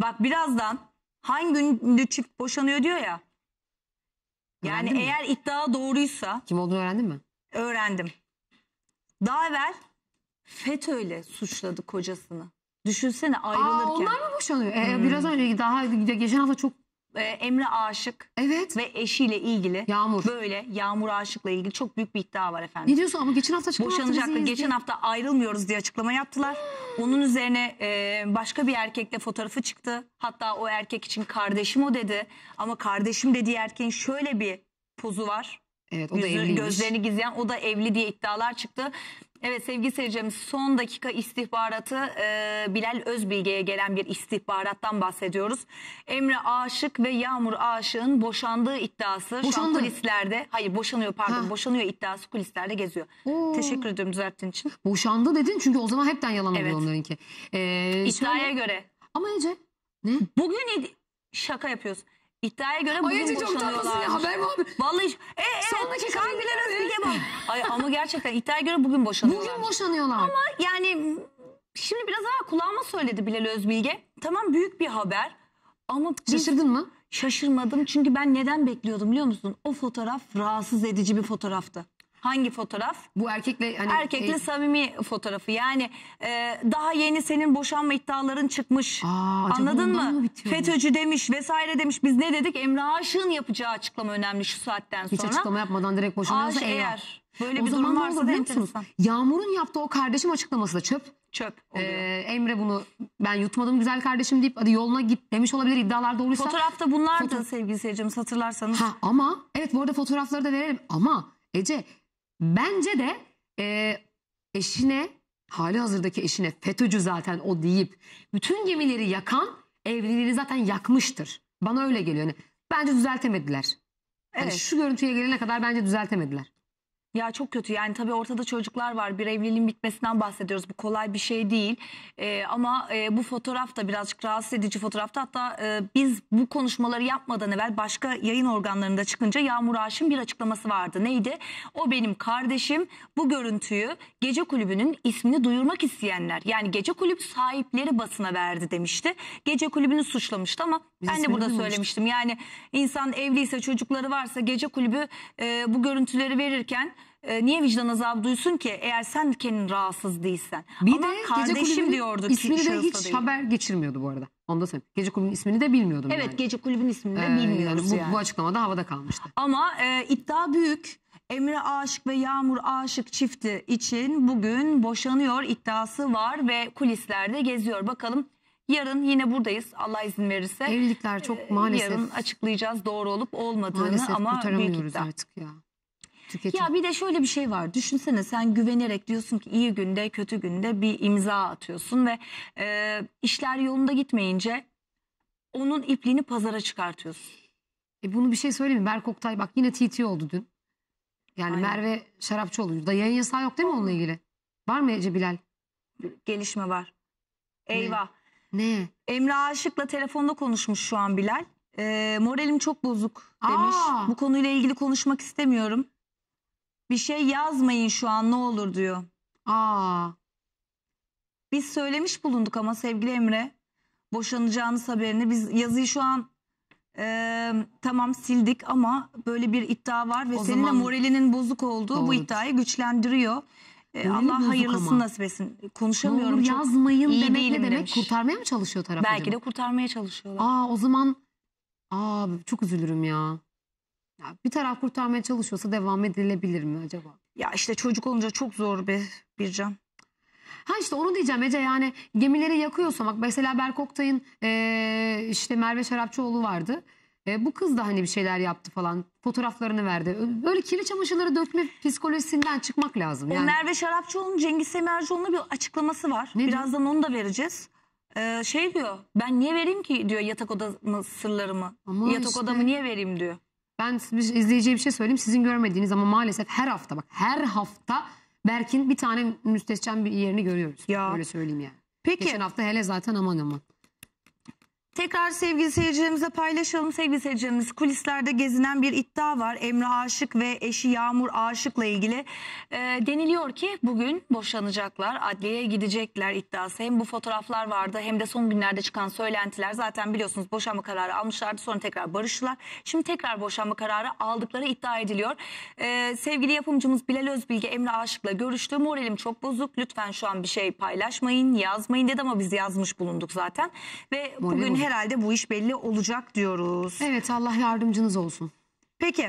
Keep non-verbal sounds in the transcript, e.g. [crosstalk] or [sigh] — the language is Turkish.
Bak birazdan hangi ünlü çift boşanıyor diyor ya. Yani Öğrendin mi? eğer iddia doğruysa Kim olduğunu öğrendin mi? öğrendim. Daha evvel FETÖ'yle suçladı kocasını. Düşünsene Aa, ayrılırken. onlar mı boşanıyor? Ee, hmm. Biraz önce daha geçen hafta çok ee, Emre Aşık Evet. ve eşiyle ilgili Yağmur. böyle Yağmur Aşık'la ilgili çok büyük bir iddia var efendim. Ne diyorsun ama geçen hafta çıkan Boşanacaktı. Geçen hafta ayrılmıyoruz diye açıklama yaptılar. [gasps] Onun üzerine e, başka bir erkekle fotoğrafı çıktı. Hatta o erkek için kardeşim o dedi. Ama kardeşim dediği erkeğin şöyle bir pozu var. Evet o da Yüzü- evliymiş. Gözlerini gizleyen o da evli diye iddialar çıktı. Evet sevgili seyircimiz son dakika istihbaratı e, Bilal Özbilge'ye gelen bir istihbarattan bahsediyoruz. Emre Aşık ve Yağmur Aşık'ın boşandığı iddiası Boşandı. şu kulislerde hayır boşanıyor pardon ha. boşanıyor iddiası kulislerde geziyor. Oo. Teşekkür ediyorum düzelttiğin için. Boşandı dedin çünkü o zaman hepten yalan evet. oluyor onlarınki. Ee, İddiaya şöyle... göre. Ama Ece ne? Bugün şaka yapıyorsun. İddiaya göre bugün Ay Ece çok tatlısın ya boşanıyorlarmış. haber mi abi? Vallahi e, evet Sondaki sen kaygıları Ay ama gerçekten iddiaya göre bugün boşanıyorlar. Bugün boşanıyorlar. Ama yani şimdi biraz daha kulağıma söyledi Bilal Özbilge. Tamam büyük bir haber ama Şaşırdın mı? şaşırmadım çünkü ben neden bekliyordum biliyor musun? O fotoğraf rahatsız edici bir fotoğraftı. Hangi fotoğraf? Bu erkekle hani Erkekle e- samimi fotoğrafı. Yani e, daha yeni senin boşanma iddiaların çıkmış. Aa, Anladın mı? mı FETÖ'cü demiş vesaire demiş. Biz ne dedik? Emre Aşık'ın yapacağı açıklama önemli şu saatten sonra. hiç açıklama yapmadan direkt boşanıyorsa şey, eğer. böyle o bir zaman durum varsa da Yağmur'un yaptığı o kardeşim açıklaması da çöp. Çöp Ee, Emre bunu ben yutmadım güzel kardeşim deyip hadi yoluna git demiş olabilir iddialar doğruysa. Fotoğrafta bunlardı sevgili seyircimiz hatırlarsanız. Ha ama evet bu arada fotoğrafları da verelim ama Ece Bence de e, eşine hali hazırdaki eşine FETÖ'cü zaten o deyip bütün gemileri yakan evliliğini zaten yakmıştır. Bana öyle geliyor. Yani bence düzeltemediler. Yani şu görüntüye gelene kadar bence düzeltemediler. Ya çok kötü yani tabii ortada çocuklar var bir evliliğin bitmesinden bahsediyoruz bu kolay bir şey değil Ee, ama e, bu fotoğraf da birazcık rahatsız edici fotoğrafta hatta e, biz bu konuşmaları yapmadan evvel başka yayın organlarında çıkınca Yağmur Aşın bir açıklaması vardı neydi o benim kardeşim bu görüntüyü gece kulübünün ismini duyurmak isteyenler yani gece kulüp sahipleri basına verdi demişti gece kulübünü suçlamıştı ama Biz ben de burada söylemiştim. söylemiştim yani insan evliyse çocukları varsa gece kulübü e, bu görüntüleri verirken e, niye vicdan azabı duysun ki eğer sen kendin rahatsız değilsen. Bir Ama de kardeşim diyordu ki ismini de hiç değil. haber geçirmiyordu bu arada. Onu da söyleyeyim. Gece kulübünün ismini de bilmiyordum. Evet yani. gece kulübünün ismini de ee, bilmiyoruz. Yani bu, bu açıklamada havada kalmıştı. Ama e, iddia büyük. Emre Aşık ve Yağmur Aşık çifti için bugün boşanıyor iddiası var ve kulislerde geziyor. Bakalım yarın yine buradayız Allah izin verirse. Evlilikler çok e, maalesef. Yarın açıklayacağız doğru olup olmadığını maalesef ama büyük iddia. artık ya. Tüketim. Ya bir de şöyle bir şey var. Düşünsene sen güvenerek diyorsun ki iyi günde kötü günde bir imza atıyorsun ve e, işler yolunda gitmeyince onun ipliğini pazara çıkartıyorsun. E bunu bir şey söyleyeyim mi? Berk Oktay bak yine TT oldu dün. Yani Aynen. Merve Şarapçıoğlu. Da yayın yasağı yok değil mi onunla ilgili? Var mı Ece Bilal? Gelişme var. Eyvah. Ne? ne? Emre Aşık'la telefonda konuşmuş şu an Bilal. E, moralim çok bozuk demiş. Aa. Bu konuyla ilgili konuşmak istemiyorum. Bir şey yazmayın şu an ne olur diyor. Aa. Biz söylemiş bulunduk ama sevgili Emre. Boşanacağınız haberini biz yazıyı şu an e, tamam sildik ama böyle bir iddia var ve O senin zaman- moralinin bozuk olduğu bu iddiayı güçlendiriyor. Allah bozuk hayırlısını ama. nasip etsin. Konuşamıyorum olur yazmayın iyi demek ne demek? demiş. Kurtarmaya mı çalışıyor taraf Belki acaba? de kurtarmaya çalışıyorlar. Aa o zaman aa çok üzülürüm ya. Yani bir taraf kurtarmaya çalışıyorsa devam edilebilir mi acaba? Ya işte çocuk olunca çok zor bir bir can. Ha işte onu diyeceğim Ece yani gemileri yakıyorsa bak mesela Berk Oktay'ın e, işte Merve Şarapçıoğlu vardı. E, bu kız da hani bir şeyler yaptı falan fotoğraflarını verdi. Böyle kirli çamaşırları dökme psikolojisinden çıkmak lazım. Yani. O Merve Şarapçıoğlu'nun Cengiz Semercioğlu'na bir açıklaması var. Ne Birazdan diyor? onu da vereceğiz. Ee, şey diyor ben niye vereyim ki diyor yatak odamı sırlarımı. Ama yatak işte... odamı niye vereyim diyor. Ben bir şey, izleyiciye bir şey söyleyeyim. Sizin görmediğiniz ama maalesef her hafta bak her hafta Berk'in bir tane müstescen bir yerini görüyoruz. Ya. Öyle söyleyeyim yani. Peki. Geçen hafta hele zaten aman aman. Tekrar sevgili seyircilerimize paylaşalım. Sevgili seyircilerimiz kulislerde gezinen bir iddia var. Emre Aşık ve eşi Yağmur Aşık'la ilgili. E, deniliyor ki bugün boşanacaklar, adliyeye gidecekler iddiası. Hem bu fotoğraflar vardı hem de son günlerde çıkan söylentiler. Zaten biliyorsunuz boşanma kararı almışlardı sonra tekrar barıştılar. Şimdi tekrar boşanma kararı aldıkları iddia ediliyor. E, sevgili yapımcımız Bilal Özbilge Emre Aşık'la görüştü. Moralim çok bozuk. Lütfen şu an bir şey paylaşmayın, yazmayın dedi ama biz yazmış bulunduk zaten. Ve bugün herhalde bu iş belli olacak diyoruz. Evet Allah yardımcınız olsun. Peki